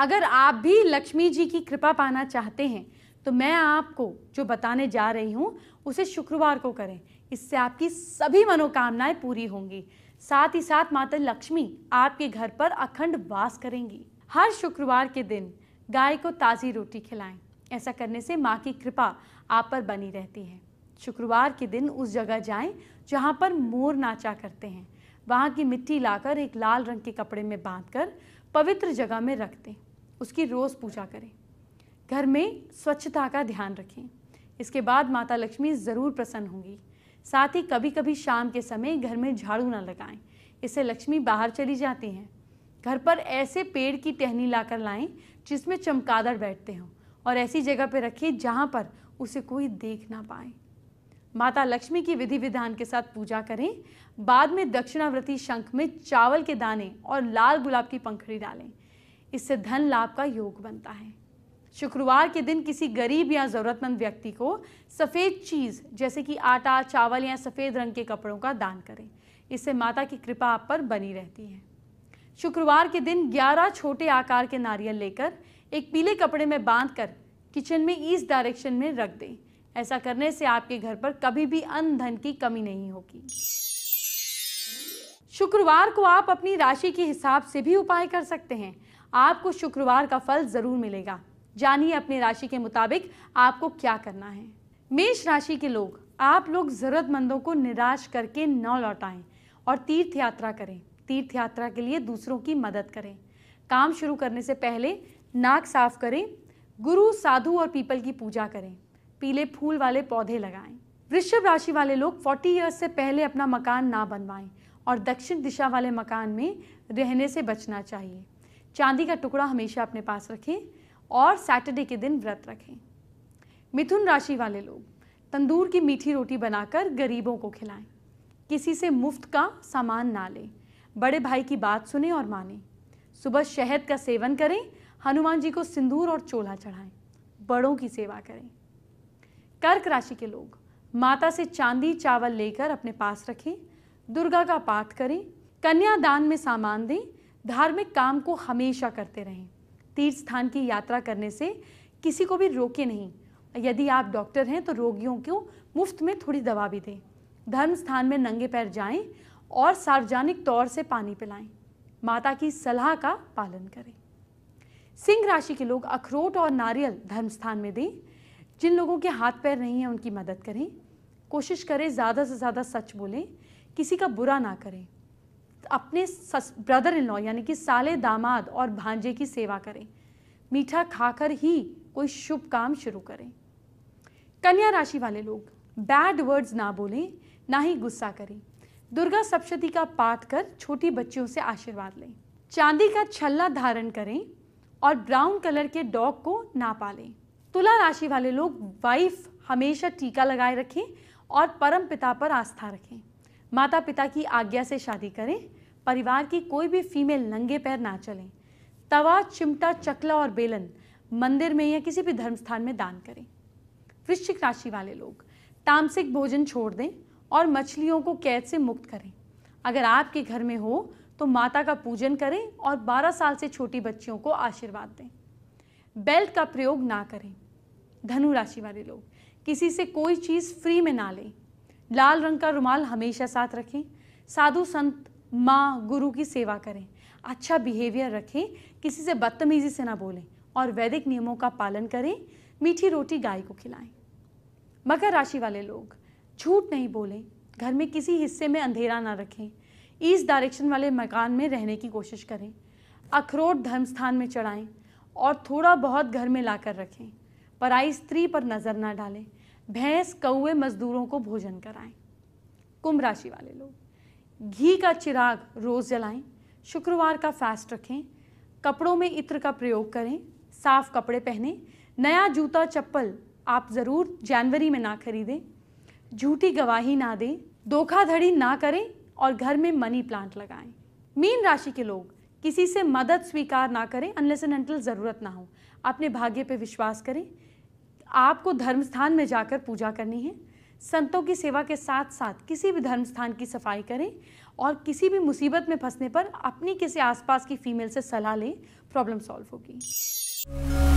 अगर आप भी लक्ष्मी जी की कृपा पाना चाहते हैं तो मैं आपको जो बताने जा रही हूँ उसे शुक्रवार को करें इससे आपकी सभी मनोकामनाएं पूरी होंगी साथ ही साथ माता लक्ष्मी आपके घर पर अखंड वास करेंगी हर शुक्रवार के दिन गाय को ताज़ी रोटी खिलाएं ऐसा करने से माँ की कृपा आप पर बनी रहती है शुक्रवार के दिन उस जगह जाएं जहाँ पर मोर नाचा करते हैं वहाँ की मिट्टी लाकर एक लाल रंग के कपड़े में बांधकर पवित्र जगह में रख दें उसकी रोज़ पूजा करें घर में स्वच्छता का ध्यान रखें इसके बाद माता लक्ष्मी ज़रूर प्रसन्न होंगी साथ ही कभी कभी शाम के समय घर में झाड़ू ना लगाएं इससे लक्ष्मी बाहर चली जाती हैं घर पर ऐसे पेड़ की टहनी लाकर लाएं जिसमें चमकादड़ बैठते हों और ऐसी जगह पर रखें जहाँ पर उसे कोई देख ना पाए माता लक्ष्मी की विधि विधान के साथ पूजा करें बाद में दक्षिणाव्रती शंख में चावल के दाने और लाल गुलाब की पंखड़ी डालें इससे धन लाभ का योग बनता है शुक्रवार के दिन किसी गरीब या ज़रूरतमंद व्यक्ति को सफ़ेद चीज़ जैसे कि आटा चावल या सफ़ेद रंग के कपड़ों का दान करें इससे माता की कृपा आप पर बनी रहती है शुक्रवार के दिन 11 छोटे आकार के नारियल लेकर एक पीले कपड़े में बांध कर किचन में ईस्ट डायरेक्शन में रख दें ऐसा करने से आपके घर पर कभी भी अन्न धन की कमी नहीं होगी शुक्रवार को आप अपनी राशि के हिसाब से भी उपाय कर सकते हैं आपको शुक्रवार का फल ज़रूर मिलेगा जानिए अपनी राशि के मुताबिक आपको क्या करना है मेष राशि के लोग आप लोग ज़रूरतमंदों को निराश करके न लौटाएं और तीर्थ यात्रा करें तीर्थ यात्रा के लिए दूसरों की मदद करें काम शुरू करने से पहले नाक साफ करें गुरु साधु और पीपल की पूजा करें पीले फूल वाले पौधे लगाएं वृषभ राशि वाले लोग 40 इयर्स से पहले अपना मकान ना बनवाएं और दक्षिण दिशा वाले मकान में रहने से बचना चाहिए चांदी का टुकड़ा हमेशा अपने पास रखें और सैटरडे के दिन व्रत रखें मिथुन राशि वाले लोग तंदूर की मीठी रोटी बनाकर गरीबों को खिलाएं किसी से मुफ्त का सामान ना लें बड़े भाई की बात सुने और माने सुबह शहद का सेवन करें हनुमान जी को सिंदूर और चोला चढ़ाएं बड़ों की सेवा करें कर्क राशि के लोग माता से चांदी चावल लेकर अपने पास रखें दुर्गा का पाठ करें कन्यादान में सामान दें धार्मिक काम को हमेशा करते रहें तीर्थ स्थान की यात्रा करने से किसी को भी रोके नहीं यदि आप डॉक्टर हैं तो रोगियों को मुफ्त में थोड़ी दवा भी दें धर्म स्थान में नंगे पैर जाएं और सार्वजनिक तौर से पानी पिलाएं माता की सलाह का पालन करें सिंह राशि के लोग अखरोट और नारियल धर्म स्थान में दें जिन लोगों के हाथ पैर नहीं हैं उनकी मदद करें कोशिश करें ज़्यादा से ज़्यादा सच बोलें किसी का बुरा ना करें अपने ब्रदर इन लॉ यानी कि साले दामाद और भांजे की सेवा करें मीठा खाकर ही कोई शुभ काम शुरू करें कन्या राशि वाले लोग बैड वर्ड्स ना बोलें ना ही गुस्सा करें दुर्गा सप्तशती का पाठ कर छोटी बच्चियों से आशीर्वाद लें चांदी का छल्ला धारण करें और ब्राउन कलर के डॉग को ना पालें तुला राशि वाले लोग वाइफ हमेशा टीका लगाए रखें और परम पिता पर आस्था रखें माता पिता की आज्ञा से शादी करें परिवार की कोई भी फीमेल नंगे पैर ना चलें तवा चिमटा चकला और बेलन मंदिर में या किसी भी धर्म स्थान में दान करें वृश्चिक राशि वाले लोग तामसिक भोजन छोड़ दें और मछलियों को कैद से मुक्त करें अगर आपके घर में हो तो माता का पूजन करें और 12 साल से छोटी बच्चियों को आशीर्वाद दें बेल्ट का प्रयोग ना करें धनु राशि वाले लोग किसी से कोई चीज़ फ्री में ना लें लाल रंग का रुमाल हमेशा साथ रखें साधु संत माँ गुरु की सेवा करें अच्छा बिहेवियर रखें किसी से बदतमीजी से ना बोलें और वैदिक नियमों का पालन करें मीठी रोटी गाय को खिलाएं मकर राशि वाले लोग झूठ नहीं बोलें घर में किसी हिस्से में अंधेरा ना रखें ईस्ट डायरेक्शन वाले मकान में रहने की कोशिश करें अखरोट धर्म स्थान में चढ़ाएं और थोड़ा बहुत घर में लाकर रखें पराई स्त्री पर नज़र ना डालें भैंस कौए मजदूरों को भोजन कराएं कुंभ राशि वाले लोग घी का चिराग रोज़ जलाएं शुक्रवार का फास्ट रखें कपड़ों में इत्र का प्रयोग करें साफ कपड़े पहनें नया जूता चप्पल आप ज़रूर जनवरी में ना खरीदें झूठी गवाही ना दें धोखाधड़ी ना करें और घर में मनी प्लांट लगाएं मीन राशि के लोग किसी से मदद स्वीकार ना करें अनलेस ज़रूरत ना हो अपने भाग्य पे विश्वास करें आपको धर्म स्थान में जाकर पूजा करनी है संतों की सेवा के साथ साथ किसी भी धर्म स्थान की सफाई करें और किसी भी मुसीबत में फंसने पर अपनी किसी आसपास की फीमेल से सलाह लें प्रॉब्लम सॉल्व होगी